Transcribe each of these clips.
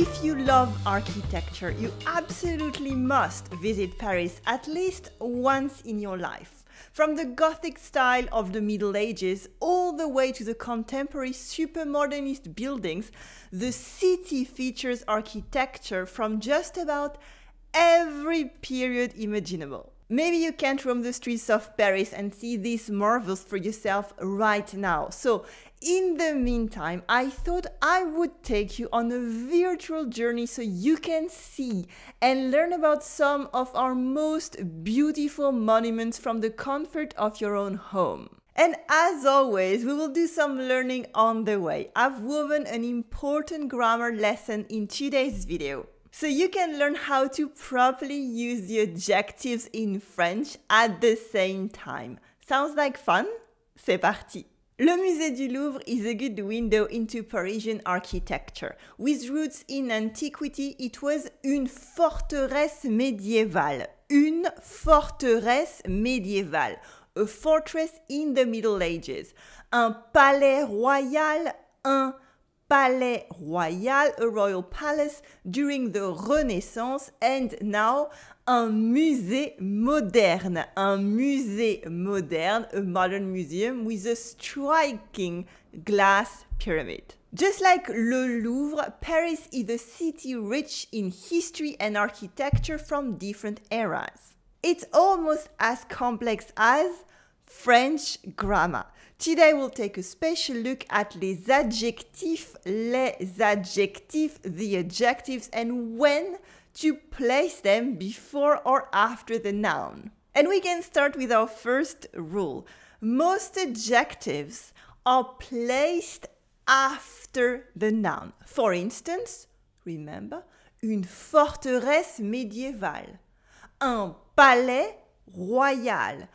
If you love architecture, you absolutely must visit Paris at least once in your life. From the Gothic style of the Middle Ages all the way to the contemporary supermodernist buildings, the city features architecture from just about every period imaginable. Maybe you can't roam the streets of Paris and see these marvels for yourself right now. So in the meantime, I thought I would take you on a virtual journey so you can see and learn about some of our most beautiful monuments from the comfort of your own home. And as always, we will do some learning on the way. I've woven an important grammar lesson in today's video. So you can learn how to properly use the adjectives in French at the same time. Sounds like fun? C'est parti! Le musée du Louvre is a good window into Parisian architecture. With roots in antiquity, it was une forteresse médiévale. Une forteresse médiévale. A fortress in the Middle Ages. Un palais royal, un Palais Royal, a royal palace during the Renaissance, and now un musée moderne, un musée moderne, a modern museum with a striking glass pyramid. Just like Le Louvre, Paris is a city rich in history and architecture from different eras. It's almost as complex as French grammar. Today we'll take a special look at les adjectifs, les adjectifs, the adjectives, and when to place them before or after the noun. And we can start with our first rule. Most adjectives are placed after the noun. For instance, remember, une forteresse médiévale, un palais royal,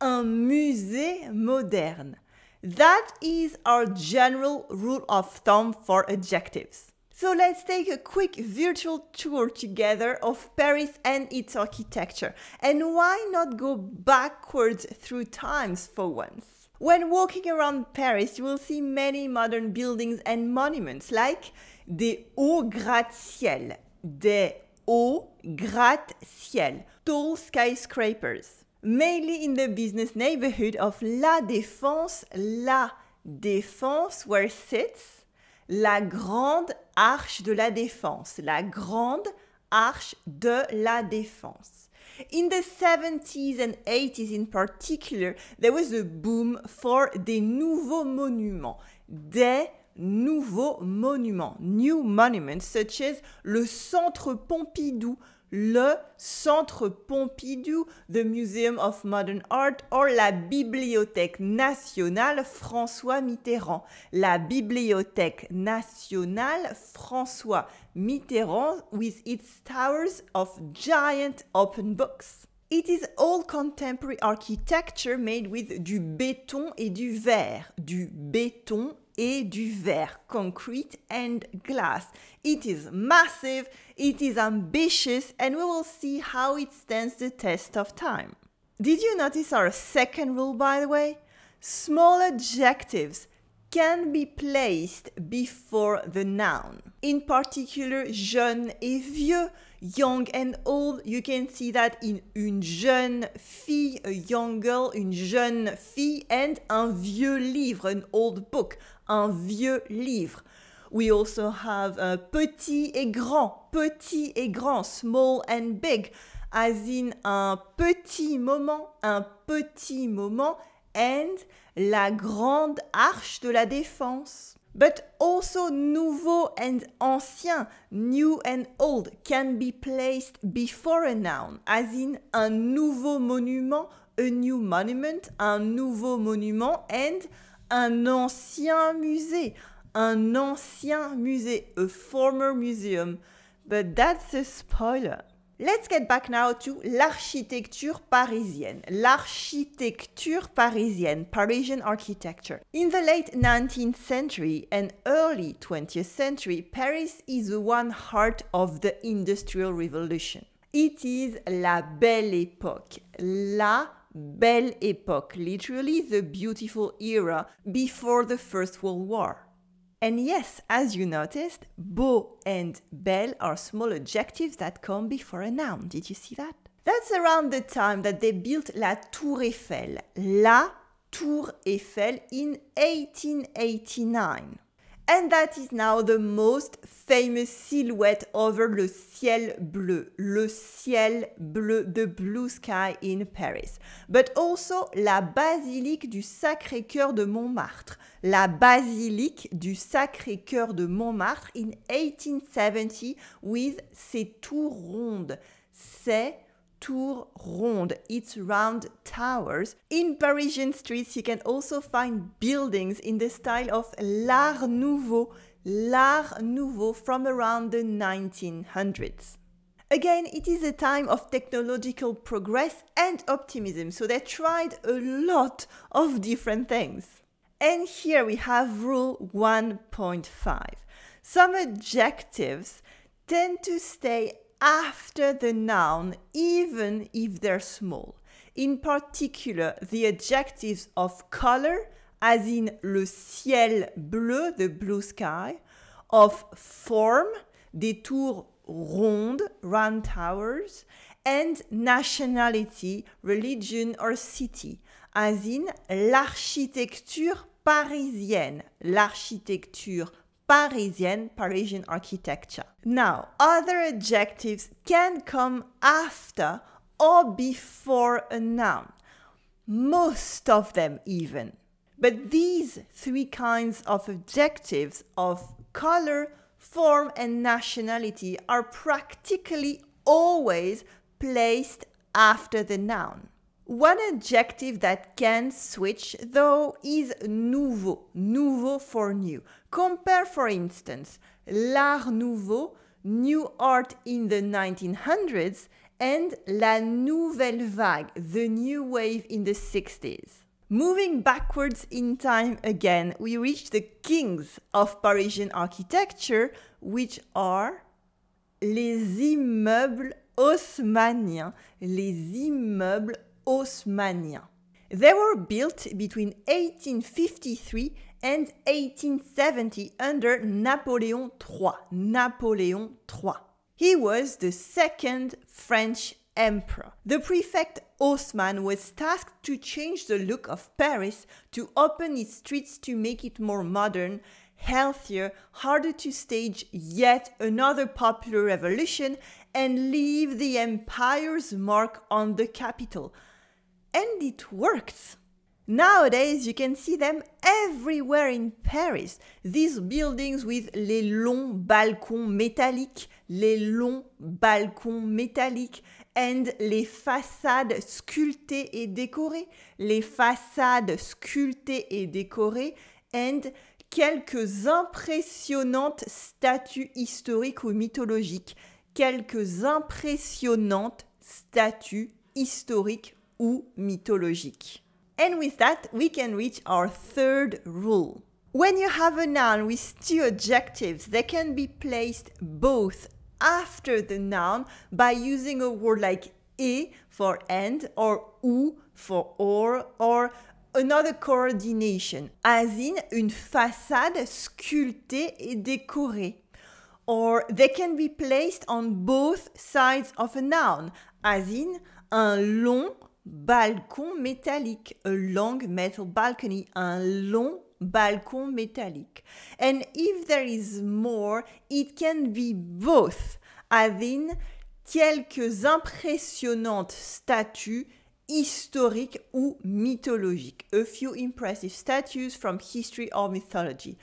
un musée moderne. That is our general rule of thumb for adjectives. So let's take a quick virtual tour together of Paris and its architecture. And why not go backwards through times for once? When walking around Paris, you will see many modern buildings and monuments like the Hauts Gratte-Ciel, the Hauts Gratte-Ciel, tall skyscrapers. mainly in the business neighborhood of La Défense, La Défense, where sits la grande arche de la défense, la grande arche de la défense. In the 70s and 80s in particular, there was a boom for des nouveaux monuments, des nouveaux monuments, new monuments, such as le Centre Pompidou, le Centre Pompidou, The Museum of Modern Art, or la Bibliothèque nationale François Mitterrand. La Bibliothèque nationale François Mitterrand, with its towers of giant open books. It is all contemporary architecture made with du béton et du verre. Du béton et du verre, concrete and glass. It is massive, it is ambitious, and we will see how it stands the test of time. Did you notice our second rule, by the way? Small adjectives can be placed before the noun. In particular, jeune et vieux, young and old, you can see that in une jeune fille, a young girl, une jeune fille, and un vieux livre, an old book. un vieux livre. We also have petit et grand, petit et grand, small and big, as in un petit moment, un petit moment, and la grande arche de la défense. But also nouveau and ancien, new and old can be placed before a noun, as in un nouveau monument, a new monument, un nouveau monument, and un ancien musée, un ancien musée, a former museum. But that's a spoiler. Let's get back now to l'architecture parisienne. L'architecture parisienne, Parisian architecture. In the late 19th century and early 20th century, Paris is the one heart of the Industrial Revolution. It is la belle époque. La belle époque, literally the beautiful era before the First World War. And yes, as you noticed, beau and belle are small adjectives that come before a noun. Did you see that? That's around the time that they built La Tour Eiffel, La Tour Eiffel in 1889. And that is now the most famous silhouette over le ciel bleu, le ciel bleu, the blue sky in Paris. But also la basilique du Sacré-Cœur de Montmartre, la basilique du Sacré-Cœur de Montmartre in 1870 with ses tours rondes, Tour Ronde, its round towers. In Parisian streets, you can also find buildings in the style of L'Art Nouveau, L'Art Nouveau from around the 1900s. Again, it is a time of technological progress and optimism, so they tried a lot of different things. And here we have rule 1.5. Some adjectives tend to stay after the noun, even if they're small. In particular, the adjectives of color, as in le ciel bleu, the blue sky, of form, des tours rondes, round towers, and nationality, religion or city, as in l'architecture parisienne, l'architecture Parisienne, Parisian architecture. Now, other adjectives can come after or before a noun, most of them even. But these three kinds of adjectives of color, form, and nationality are practically always placed after the noun. One adjective that can switch though is nouveau, nouveau for new. Compare for instance l'art nouveau, new art in the 1900s, and la nouvelle vague, the new wave in the 60s. Moving backwards in time again, we reach the kings of Parisian architecture, which are les immeubles haussmanniens, les immeubles Osmania. They were built between 1853 and 1870 under Napoleon III. Napoleon III. He was the second French emperor. The prefect Haussmann was tasked to change the look of Paris, to open its streets to make it more modern, healthier, harder to stage yet another popular revolution, and leave the empire's mark on the capital. and it worked. Nowadays, you can see them everywhere in Paris. These buildings with les longs balcons métalliques, les longs balcons métalliques, and les façades sculptées et décorées, les façades sculptées et décorées, and quelques impressionnantes statues historiques ou mythologiques, quelques impressionnantes statues historiques ou mythologique. And with that, we can reach our third rule. When you have a noun with two adjectives, they can be placed both after the noun by using a word like e for and or ou for or or another coordination, as in une façade sculptée et décorée. Or they can be placed on both sides of a noun, as in un long balcon métallique, a long metal balcony, un long balcon métallique. And if there is more, it can be both, having quelques impressionnantes statues historiques ou mythologiques. A few impressive statues from history or mythology.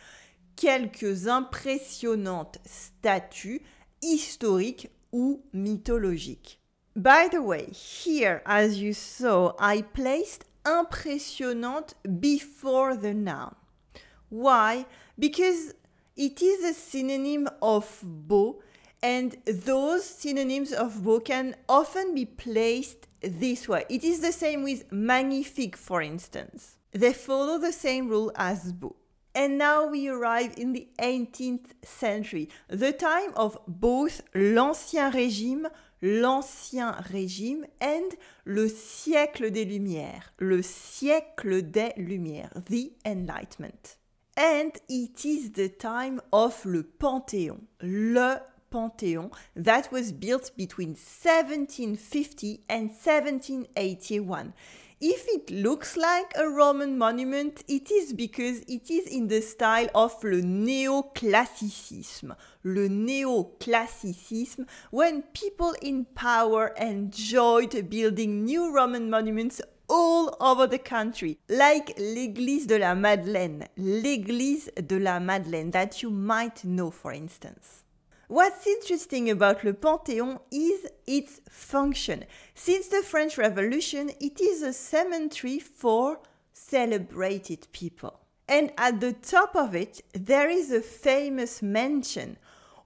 Quelques impressionnantes statues historiques ou mythologiques. By the way, here, as you saw, I placed impressionnant before the noun. Why? Because it is a synonym of beau, and those synonyms of beau can often be placed this way. It is the same with magnifique, for instance. They follow the same rule as beau. And now we arrive in the 18th century, the time of both l'Ancien Régime, l'Ancien Régime and le siècle des Lumières, le siècle des Lumières, the Enlightenment. And it is the time of le Panthéon, le Panthéon that was built between 1750 and 1781. If it looks like a Roman monument, it is because it is in the style of le neoclassicism. Le neoclassicism, when people in power enjoyed building new Roman monuments all over the country, like l'Église de la Madeleine, l'Église de la Madeleine, that you might know for instance. What's interesting about Le Panthéon is its function. Since the French Revolution, it is a cemetery for celebrated people. And at the top of it, there is a famous mention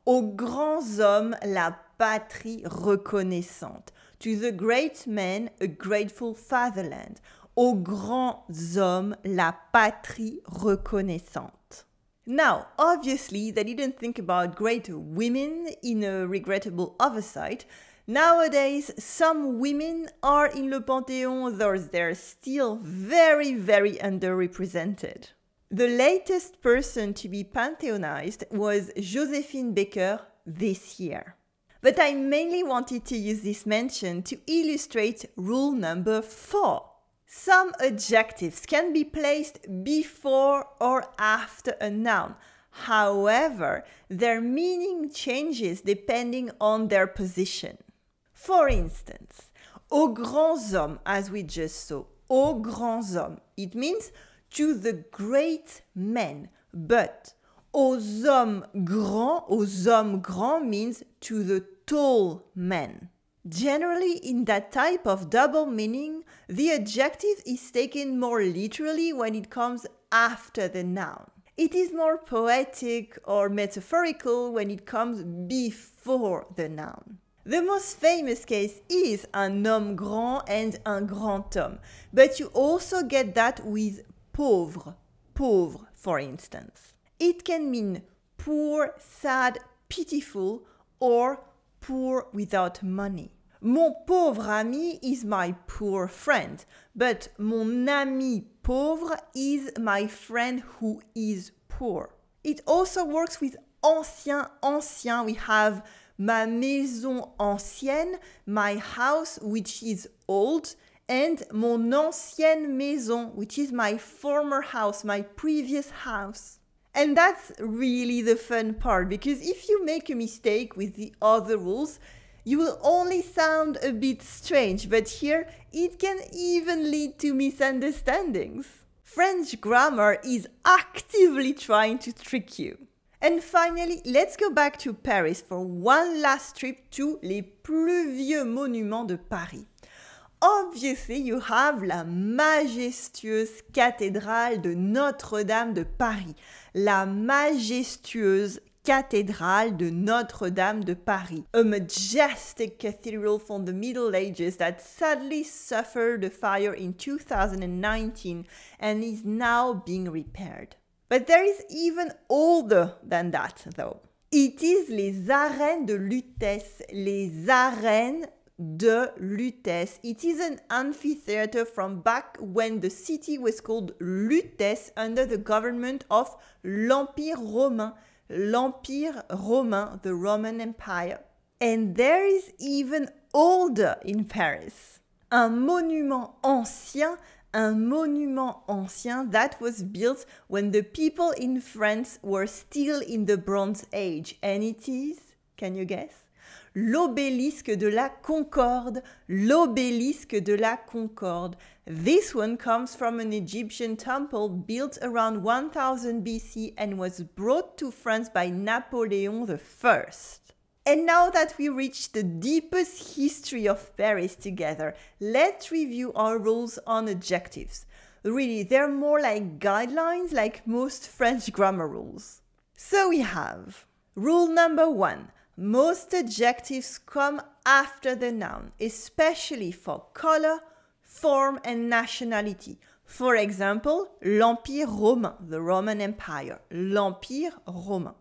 aux grands hommes la patrie reconnaissante, to the great men a grateful fatherland, aux grands hommes la patrie reconnaissante. Now, obviously, they didn't think about great women in a regrettable oversight. Nowadays, some women are in Le Panthéon, though they're still very, very underrepresented. The latest person to be pantheonized was Josephine Baker this year. But I mainly wanted to use this mention to illustrate rule number four some adjectives can be placed before or after a noun. However, their meaning changes depending on their position. For instance, aux grands hommes, as we just saw, aux grands hommes, it means to the great men, but aux hommes grands, aux hommes grands means to the tall men. Generally, in that type of double meaning, the adjective is taken more literally when it comes after the noun. It is more poetic or metaphorical when it comes before the noun. The most famous case is un homme grand and un grand homme, but you also get that with pauvre, pauvre, for instance. It can mean poor, sad, pitiful, or poor without money. Mon pauvre ami is my poor friend, but mon ami pauvre is my friend who is poor. It also works with ancien, ancien. We have ma maison ancienne, my house which is old, and mon ancienne maison, which is my former house, my previous house. And that's really the fun part because if you make a mistake with the other rules, you will only sound a bit strange, but here it can even lead to misunderstandings. French grammar is actively trying to trick you. And finally, let's go back to Paris for one last trip to les plus vieux monuments de Paris. Obviously, you have la majestueuse cathédrale de Notre-Dame de Paris, la majestueuse cathedral de Notre-Dame de Paris, a majestic cathedral from the Middle Ages that sadly suffered a fire in 2019 and is now being repaired. But there is even older than that, though. It is les arènes de Lutèce, les arènes de Lutèce. It is an amphitheater from back when the city was called Lutèce under the government of l'Empire Romain l'Empire romain, the Roman Empire. And there is even older in Paris. Un monument ancien, un monument ancien that was built when the people in France were still in the Bronze Age. And it is, can you guess? l'obélisque de la concorde, l'obélisque de la concorde. This one comes from an Egyptian temple built around 1000 BC and was brought to France by Napoleon I. And now that we reached the deepest history of Paris together, let's review our rules on adjectives. Really, they're more like guidelines like most French grammar rules. So we have rule number one most adjectives come after the noun, especially for color, form, and nationality. For example, l'Empire romain, the Roman Empire, l'Empire romain.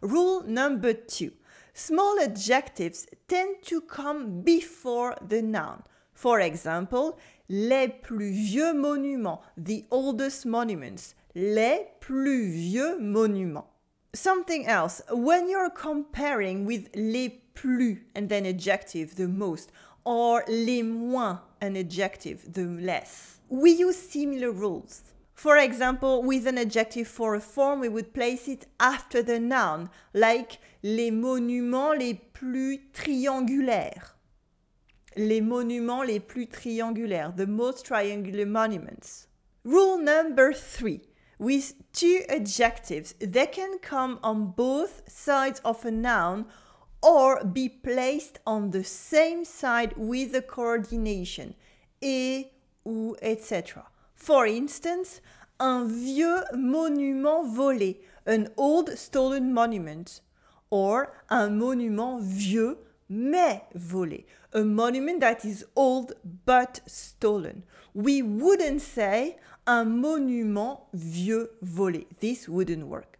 Rule number two small adjectives tend to come before the noun. For example, les plus vieux monuments, the oldest monuments, les plus vieux monuments. Something else, when you're comparing with les plus and then adjective, the most, or les moins, an adjective, the less, we use similar rules. For example, with an adjective for a form, we would place it after the noun, like les monuments les plus triangulaires. Les monuments les plus triangulaires, the most triangular monuments. Rule number three with two adjectives. They can come on both sides of a noun or be placed on the same side with the coordination et, ou, etc. For instance, un vieux monument volé, an old stolen monument, or un monument vieux mais volé, a monument that is old but stolen. We wouldn't say un monument vieux volé. This wouldn't work.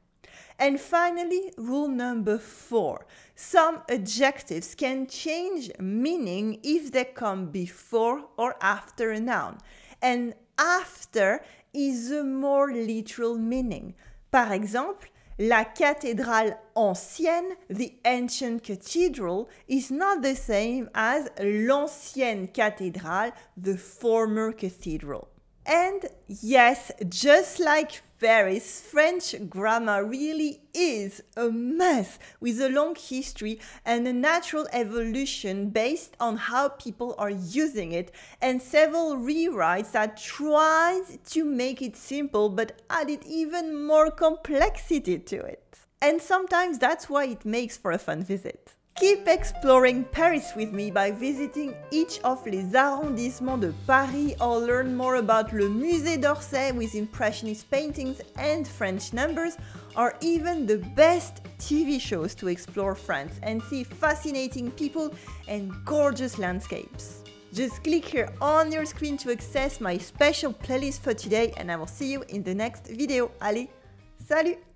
And finally, rule number four. Some adjectives can change meaning if they come before or after a noun. And after is a more literal meaning. Par exemple, la cathédrale ancienne, the ancient cathedral, is not the same as l'ancienne cathédrale, the former cathedral. And yes, just like Paris, French grammar really is a mess with a long history and a natural evolution based on how people are using it, and several rewrites that tried to make it simple but added even more complexity to it. And sometimes that's why it makes for a fun visit. Keep exploring Paris with me by visiting each of les arrondissements de Paris or learn more about le Musée d'Orsay with impressionist paintings and French numbers or even the best TV shows to explore France and see fascinating people and gorgeous landscapes. Just click here on your screen to access my special playlist for today and I will see you in the next video. Allez, salut